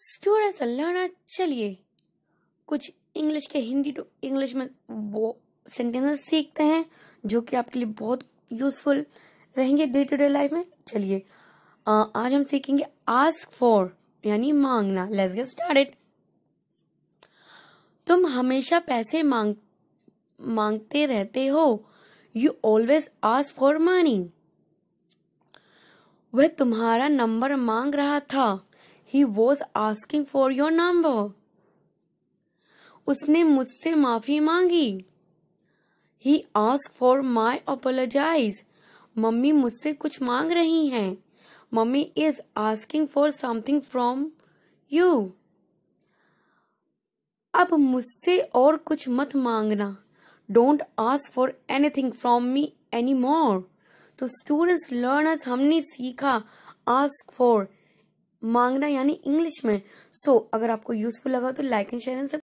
students लर्ना चलिए कुछ English के हिंदी टू इंग्लिश में वो सेंटेंसेस सीखते हैं जो कि आपके लिए बहुत यूजफुल रहेंगे डे टू डे लाइफ में चलिए आज हम सीखेंगे आस्क फॉर यानी मांगना लेट्स गेट स्टार्टेड तुम हमेशा पैसे मांग मांगते रहते हो you always ask for money वह तुम्हारा नंबर मांग रहा था he was asking for your number उसने मुझसे माफी मांगी he ask for my apologize mummy मुझसे कुछ मांग रही हैं mummy is asking for something from you अब मुझसे और कुछ मत मांगना don't ask for anything from me any more तो स्टूडेंट्स लर्नर्स हमने सीखा आस्क फॉर मांगना यानी इंग्लिश में सो so, अगर आपको यूजफुल लगा तो लाइक एंड शेयर एंड